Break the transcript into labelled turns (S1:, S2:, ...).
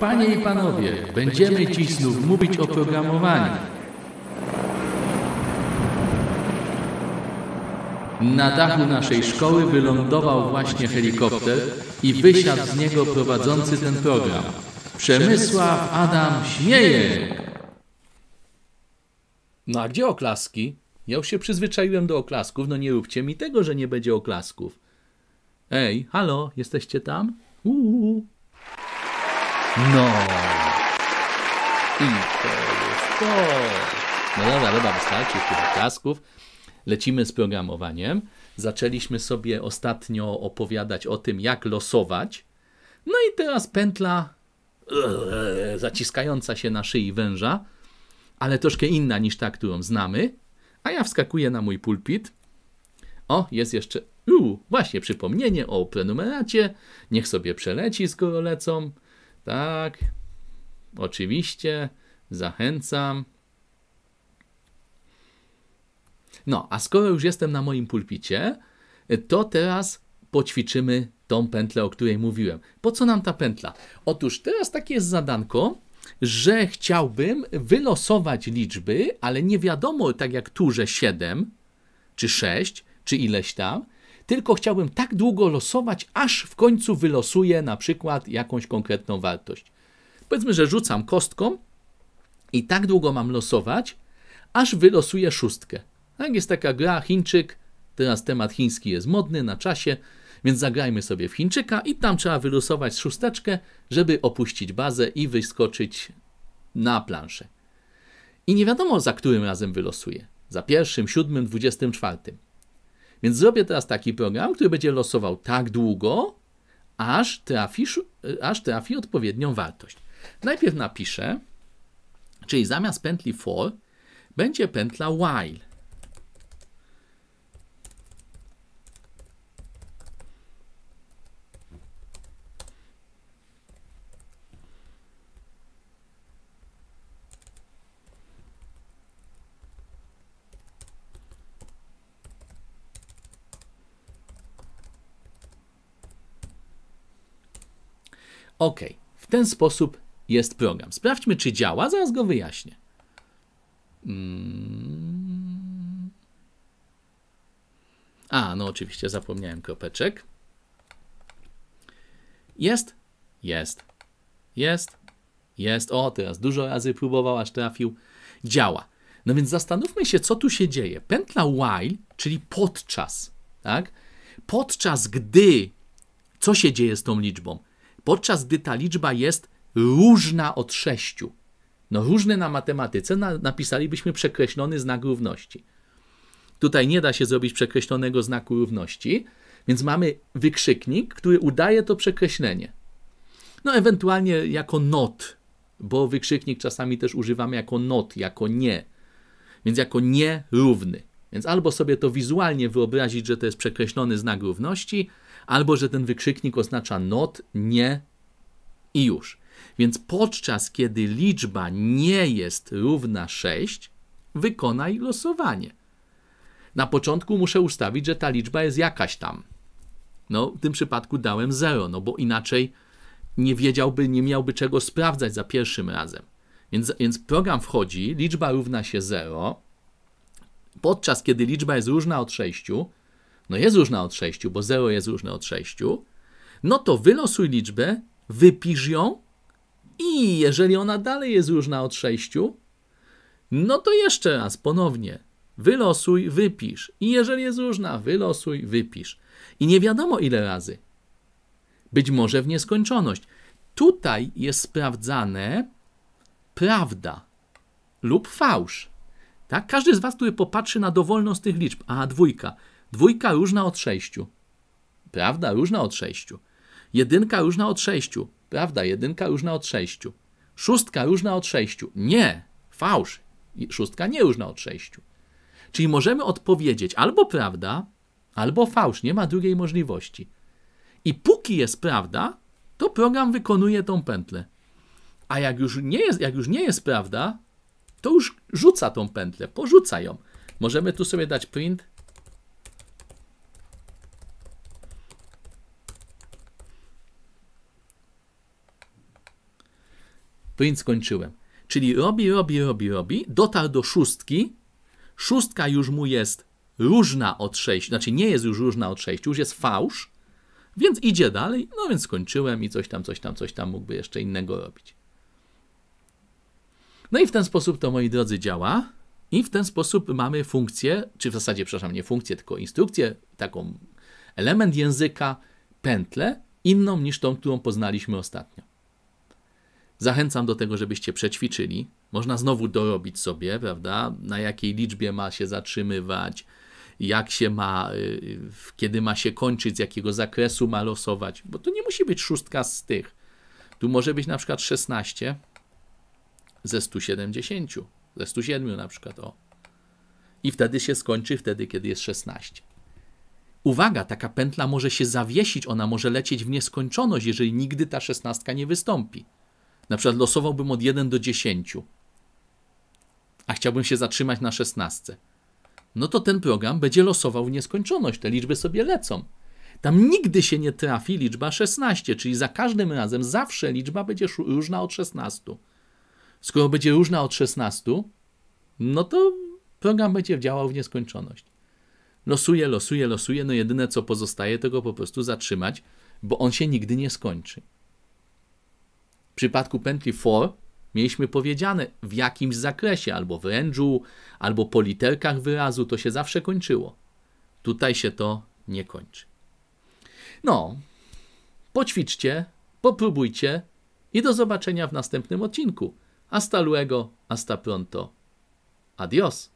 S1: Panie i Panowie, będziemy dziś znów mówić o programowaniu. Na dachu naszej szkoły wylądował właśnie helikopter i wysiadł z niego prowadzący ten program. Przemysław Adam Śmieje. No a gdzie oklaski? Ja już się przyzwyczaiłem do oklasków, no nie róbcie mi tego, że nie będzie oklasków. Ej, halo, jesteście tam? Uuu. No. I to jest to. No dobra, dobra, wystarczy tych klasków. Lecimy z programowaniem. Zaczęliśmy sobie ostatnio opowiadać o tym, jak losować. No i teraz pętla e, zaciskająca się na szyi węża, ale troszkę inna niż ta, którą znamy. A ja wskakuję na mój pulpit. O, jest jeszcze. Uu, właśnie przypomnienie o prenumeracie. Niech sobie przeleci, skoro lecą. Tak, oczywiście, zachęcam. No, a skoro już jestem na moim pulpicie, to teraz poćwiczymy tą pętlę, o której mówiłem. Po co nam ta pętla? Otóż teraz takie jest zadanko, że chciałbym wylosować liczby, ale nie wiadomo, tak jak tu, że 7 czy 6 czy ileś tam, tylko chciałbym tak długo losować, aż w końcu wylosuję na przykład jakąś konkretną wartość. Powiedzmy, że rzucam kostką i tak długo mam losować, aż wylosuję szóstkę. Tak jest taka gra Chińczyk, teraz temat chiński jest modny na czasie, więc zagrajmy sobie w Chińczyka i tam trzeba wylosować szósteczkę, żeby opuścić bazę i wyskoczyć na planszę. I nie wiadomo, za którym razem wylosuje. Za pierwszym, siódmym, dwudziestym czwartym. Więc zrobię teraz taki program, który będzie losował tak długo, aż, trafisz, e, aż trafi odpowiednią wartość. Najpierw napiszę, czyli zamiast pętli for będzie pętla while. OK, w ten sposób jest program. Sprawdźmy, czy działa, zaraz go wyjaśnię. Mm. A, no oczywiście, zapomniałem kropeczek. Jest, jest, jest, jest. O, teraz dużo razy próbował, aż trafił. Działa. No więc zastanówmy się, co tu się dzieje. Pętla while, czyli podczas, tak? Podczas gdy, co się dzieje z tą liczbą? podczas gdy ta liczba jest różna od 6. No różne na matematyce na, napisalibyśmy przekreślony znak równości. Tutaj nie da się zrobić przekreślonego znaku równości, więc mamy wykrzyknik, który udaje to przekreślenie. No ewentualnie jako not, bo wykrzyknik czasami też używamy jako not, jako nie. Więc jako nierówny. Więc albo sobie to wizualnie wyobrazić, że to jest przekreślony znak równości, albo że ten wykrzyknik oznacza not, nie i już. Więc podczas kiedy liczba nie jest równa 6, wykonaj losowanie. Na początku muszę ustawić, że ta liczba jest jakaś tam. No, w tym przypadku dałem 0, no bo inaczej nie wiedziałby, nie miałby czego sprawdzać za pierwszym razem. Więc, więc program wchodzi, liczba równa się 0, Podczas kiedy liczba jest różna od 6, no jest różna od 6, bo 0 jest różne od 6, no to wylosuj liczbę, wypisz ją i jeżeli ona dalej jest różna od 6, no to jeszcze raz, ponownie, wylosuj, wypisz. I jeżeli jest różna, wylosuj, wypisz. I nie wiadomo ile razy. Być może w nieskończoność. Tutaj jest sprawdzane prawda lub fałsz. Tak? Każdy z Was, który popatrzy na dowolność tych liczb, a dwójka, dwójka różna od sześciu, prawda, różna od sześciu, jedynka różna od sześciu, prawda, jedynka różna od sześciu, szóstka różna od sześciu, nie, fałsz, szóstka nie różna od sześciu. Czyli możemy odpowiedzieć albo prawda, albo fałsz, nie ma drugiej możliwości. I póki jest prawda, to program wykonuje tą pętlę. A jak już nie jest, jak już nie jest prawda, to już rzuca tą pętlę, porzuca ją. Możemy tu sobie dać print. Print skończyłem. Czyli robi, robi, robi, robi, dotarł do szóstki, szóstka już mu jest różna od sześciu. znaczy nie jest już różna od sześciu, już jest fałsz, więc idzie dalej, no więc skończyłem i coś tam, coś tam, coś tam mógłby jeszcze innego robić. No i w ten sposób to, moi drodzy, działa. I w ten sposób mamy funkcję, czy w zasadzie, przepraszam, nie funkcję, tylko instrukcję, taką element języka, pętlę, inną niż tą, którą poznaliśmy ostatnio. Zachęcam do tego, żebyście przećwiczyli. Można znowu dorobić sobie, prawda, na jakiej liczbie ma się zatrzymywać, jak się ma, y, kiedy ma się kończyć, z jakiego zakresu ma losować, bo to nie musi być szóstka z tych. Tu może być na przykład 16, ze 170, ze 107 na przykład. O. I wtedy się skończy, wtedy kiedy jest 16. Uwaga, taka pętla może się zawiesić, ona może lecieć w nieskończoność, jeżeli nigdy ta szesnastka nie wystąpi. Na przykład losowałbym od 1 do 10, a chciałbym się zatrzymać na 16. No to ten program będzie losował w nieskończoność, te liczby sobie lecą. Tam nigdy się nie trafi liczba 16, czyli za każdym razem zawsze liczba będzie różna od 16. Skoro będzie różna od 16, no to program będzie działał w nieskończoność. Losuje, losuje, losuje, no jedyne co pozostaje, to go po prostu zatrzymać, bo on się nigdy nie skończy. W przypadku pętli for mieliśmy powiedziane w jakimś zakresie, albo w range'u, albo po literkach wyrazu, to się zawsze kończyło. Tutaj się to nie kończy. No, poćwiczcie, popróbujcie i do zobaczenia w następnym odcinku. Hasta luego, hasta pronto. Adios.